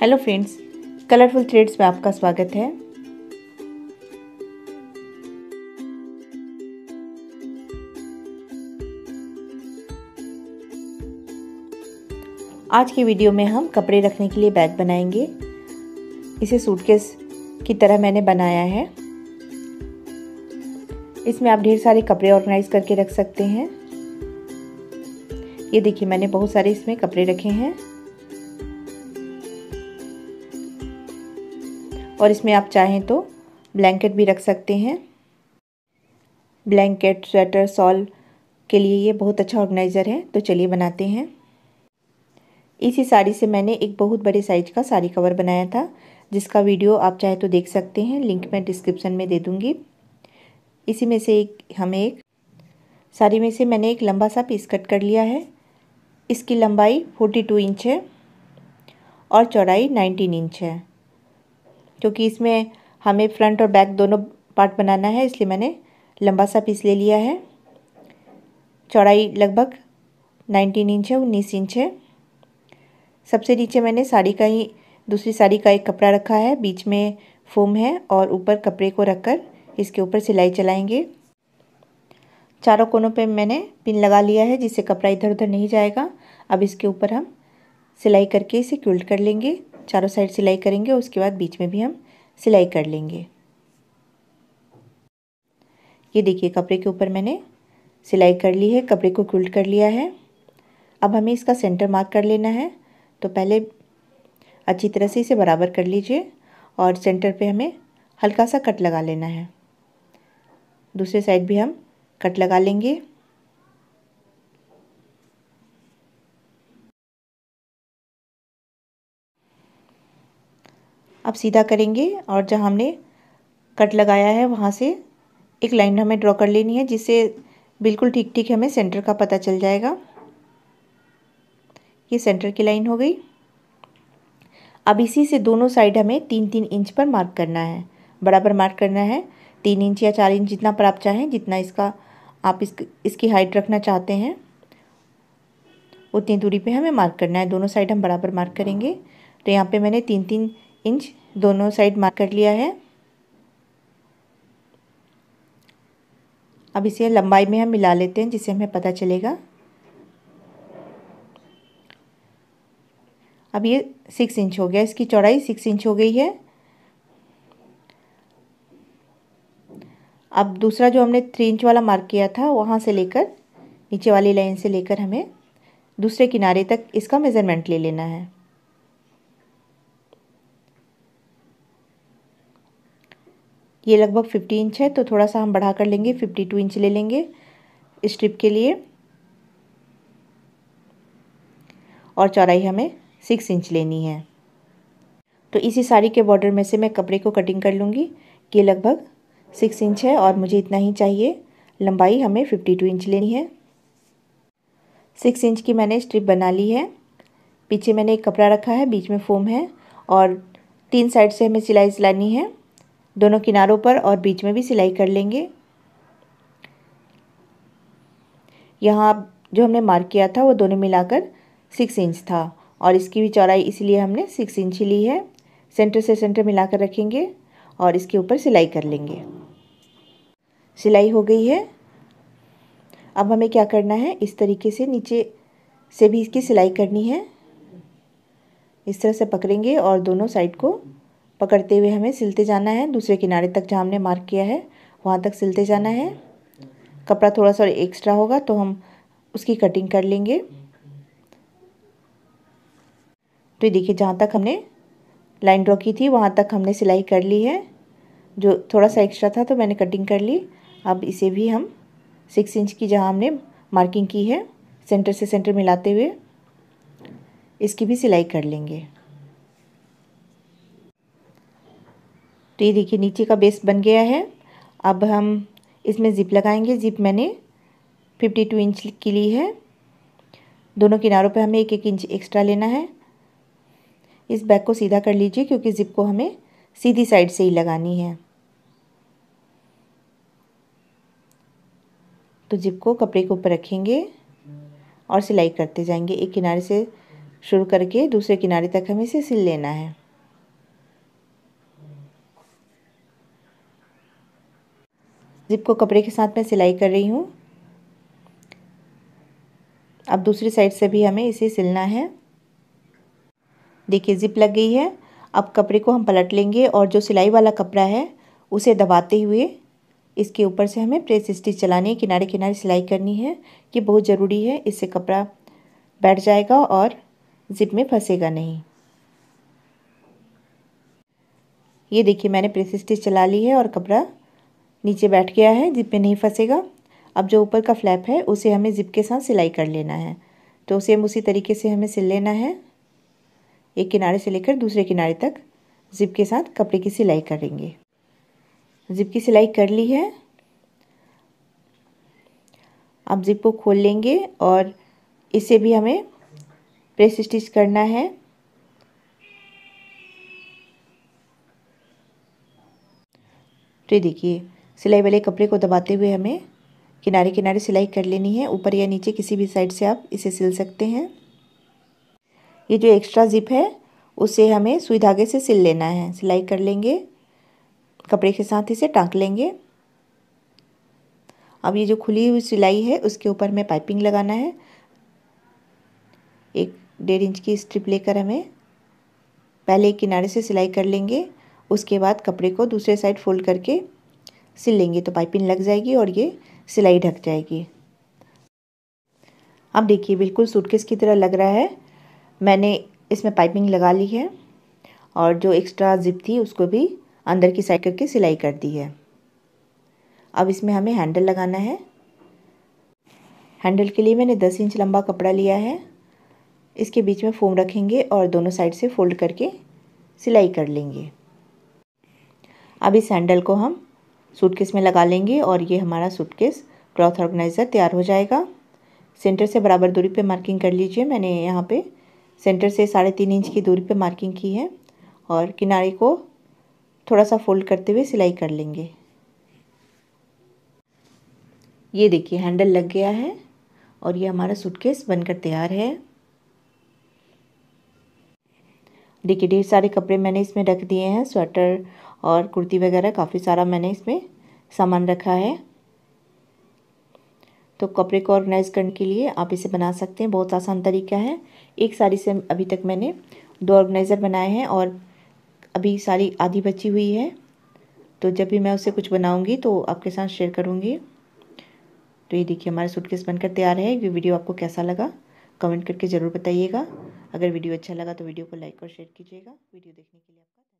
hello friends colourful threads में आपका स्वागत है आज की वीडियो में हम कपड़े रखने के लिए बैग बनाएंगे इसे सूटकेस की तरह मैंने बनाया है इसमें आप ढेर सारे कपड़े ऑर्गेनाइज करके रख सकते हैं ये देखिए मैंने बहुत सारे इसमें कपड़े रखे हैं और इसमें आप चाहें तो ब्लैंकेट भी रख सकते हैं ब्लैंकेट स्वेटर सॉल के लिए ये बहुत अच्छा ऑर्गेनाइज़र है तो चलिए बनाते हैं इसी साड़ी से मैंने एक बहुत बड़े साइज का साड़ी कवर बनाया था जिसका वीडियो आप चाहे तो देख सकते हैं लिंक मैं डिस्क्रिप्शन में दे दूँगी इसी में से एक हमें एक साड़ी में से मैंने एक लंबा सा पीस कट कर लिया है इसकी लंबाई 42 इंच है और चौड़ाई 19 इंच है क्योंकि इसमें हमें फ्रंट और बैक दोनों पार्ट बनाना है इसलिए मैंने लंबा सा पीस ले लिया है चौड़ाई लगभग नाइन्टीन इंच है उन्नीस इंच है सबसे नीचे मैंने साड़ी का ही दूसरी साड़ी का एक कपड़ा रखा है बीच में फोम है और ऊपर कपड़े को रखकर इसके ऊपर सिलाई चलाएंगे चारों कोनों पे मैंने पिन लगा लिया है जिससे कपड़ा इधर उधर नहीं जाएगा अब इसके ऊपर हम सिलाई करके इसे क्यूल्ट कर लेंगे चारों साइड सिलाई करेंगे और उसके बाद बीच में भी हम सिलाई कर लेंगे ये देखिए कपड़े के ऊपर मैंने सिलाई कर ली है कपड़े को क्यूल्ट कर लिया है अब हमें इसका सेंटर मार्क कर लेना है तो पहले अच्छी तरह से इसे बराबर कर लीजिए और सेंटर पे हमें हल्का सा कट लगा लेना है दूसरे साइड भी हम कट लगा लेंगे अब सीधा करेंगे और जहाँ हमने कट लगाया है वहाँ से एक लाइन हमें ड्रॉ कर लेनी है जिससे बिल्कुल ठीक ठीक हमें सेंटर का पता चल जाएगा ये सेंटर की लाइन हो गई अब इसी से दोनों साइड हमें तीन तीन इंच पर मार्क करना है बराबर मार्क करना है तीन इंच या चार इंच जितना पर आप चाहें जितना इसका आप इस इसकी हाइट रखना चाहते हैं उतनी दूरी पे हमें मार्क करना है दोनों साइड हम बराबर मार्क करेंगे तो यहाँ पे मैंने तीन तीन इंच दोनों साइड मार्क कर लिया है अब इसे लंबाई में हम मिला लेते हैं जिससे हमें पता चलेगा अब ये सिक्स इंच हो गया इसकी चौड़ाई सिक्स इंच हो गई है अब दूसरा जो हमने थ्री इंच वाला मार्क किया था वहाँ से लेकर नीचे वाली लाइन से लेकर हमें दूसरे किनारे तक इसका मेज़रमेंट ले लेना है ये लगभग फिफ्टी इंच है तो थोड़ा सा हम बढ़ा कर लेंगे फिफ्टी टू इंच ले लेंगे स्ट्रिप के लिए और चौड़ाई हमें सिक्स इंच लेनी है तो इसी साड़ी के बॉर्डर में से मैं कपड़े को कटिंग कर लूँगी ये लगभग सिक्स इंच है और मुझे इतना ही चाहिए लंबाई हमें फिफ्टी टू इंच लेनी है सिक्स इंच की मैंने स्ट्रिप बना ली है पीछे मैंने एक कपड़ा रखा है बीच में फोम है और तीन साइड से हमें सिलाई सिलानी है दोनों किनारों पर और बीच में भी सिलाई कर लेंगे यहाँ जो हमने मार्क किया था वो दोनों मिलाकर सिक्स इंच था और इसकी भी चौड़ाई इसलिए हमने सिक्स इंच ही ली है सेंटर से सेंटर मिलाकर रखेंगे और इसके ऊपर सिलाई कर लेंगे सिलाई हो गई है अब हमें क्या करना है इस तरीके से नीचे से भी इसकी सिलाई करनी है इस तरह से पकड़ेंगे और दोनों साइड को पकड़ते हुए हमें सिलते जाना है दूसरे किनारे तक जहाँ हमने मार्क किया है वहाँ तक सिलते जाना है कपड़ा थोड़ा सा एक्स्ट्रा होगा तो हम उसकी कटिंग कर लेंगे तो ये देखिए जहाँ तक हमने लाइन ड्रॉ की थी वहाँ तक हमने सिलाई कर ली है जो थोड़ा सा एक्स्ट्रा था तो मैंने कटिंग कर ली अब इसे भी हम सिक्स इंच की जहाँ हमने मार्किंग की है सेंटर से सेंटर मिलाते हुए इसकी भी सिलाई कर लेंगे तो ये देखिए नीचे का बेस बन गया है अब हम इसमें ज़िप लगाएंगे ज़िप मैंने 52 इंच की ली है दोनों किनारों पे हमें एक एक इंच एक्स्ट्रा लेना है इस बैग को सीधा कर लीजिए क्योंकि ज़िप को हमें सीधी साइड से ही लगानी है तो जिप को कपड़े के ऊपर रखेंगे और सिलाई करते जाएंगे एक किनारे से शुरू करके दूसरे किनारे तक हमें इसे सिल लेना है जिप को कपड़े के साथ मैं सिलाई कर रही हूँ अब दूसरी साइड से भी हमें इसे सिलना है देखिए जिप लग गई है अब कपड़े को हम पलट लेंगे और जो सिलाई वाला कपड़ा है उसे दबाते हुए इसके ऊपर से हमें प्रेस स्टिच चलानी है किनारे किनारे सिलाई करनी है ये बहुत ज़रूरी है इससे कपड़ा बैठ जाएगा और जिप में फंसेगा नहीं ये देखिए मैंने प्रेस स्टिच चला ली है और कपड़ा नीचे बैठ गया है जिप में नहीं फंसेगा अब जो ऊपर का फ्लैप है उसे हमें जिप के साथ सिलाई कर लेना है तो सेम उसी तरीके से हमें सिल लेना है एक किनारे से लेकर दूसरे किनारे तक जिप के साथ कपड़े की सिलाई करेंगे जिप की सिलाई कर ली है अब जिप को खोल लेंगे और इसे भी हमें प्रेस स्टिच करना है तो देखिए सिलाई वाले कपड़े को दबाते हुए हमें किनारे किनारे सिलाई कर लेनी है ऊपर या नीचे किसी भी साइड से आप इसे सिल सकते हैं ये जो एक्स्ट्रा जिप है उसे हमें सुई धागे से सिल लेना है सिलाई कर लेंगे कपड़े के साथ इसे टाँक लेंगे अब ये जो खुली हुई सिलाई है उसके ऊपर हमें पाइपिंग लगाना है एक डेढ़ इंच की स्ट्रिप लेकर हमें पहले एक किनारे से सिलाई कर लेंगे उसके बाद कपड़े को दूसरे साइड फोल्ड करके सिल लेंगे तो पाइपिंग लग जाएगी और ये सिलाई ढक जाएगी अब देखिए बिल्कुल सूटकेस की तरह लग रहा है मैंने इसमें पाइपिंग लगा ली है और जो एक्स्ट्रा जिप थी उसको भी अंदर की साइड करके सिलाई कर दी है अब इसमें हमें हैंडल लगाना है हैंडल के लिए मैंने 10 इंच लंबा कपड़ा लिया है इसके बीच में फोम रखेंगे और दोनों साइड से फोल्ड करके सिलाई कर लेंगे अब इस हैंडल को हम सूटकेस में लगा लेंगे और ये हमारा सूटकेस क्लॉथ ऑर्गेनाइज़र तैयार हो जाएगा सेंटर से बराबर दूरी पे मार्किंग कर लीजिए मैंने यहाँ पे सेंटर से साढ़े तीन इंच की दूरी पे मार्किंग की है और किनारे को थोड़ा सा फोल्ड करते हुए सिलाई कर लेंगे ये देखिए हैंडल लग गया है और ये हमारा सूटकेस बनकर तैयार है देखिए ढेर सारे कपड़े मैंने इसमें रख दिए हैं स्वेटर और कुर्ती वगैरह काफ़ी सारा मैंने इसमें सामान रखा है तो कपड़े को ऑर्गेनाइज करने के लिए आप इसे बना सकते हैं बहुत आसान तरीका है एक साड़ी से अभी तक मैंने दो ऑर्गेनाइज़र बनाए हैं और अभी साड़ी आधी बची हुई है तो जब भी मैं उसे कुछ बनाऊंगी तो आपके साथ शेयर करूंगी तो ये देखिए हमारा सूटकेस बनकर तैयार है ये वीडियो आपको कैसा लगा कमेंट करके ज़रूर बताइएगा अगर वीडियो अच्छा लगा तो वीडियो को लाइक और शेयर कीजिएगा वीडियो देखने के लिए आपका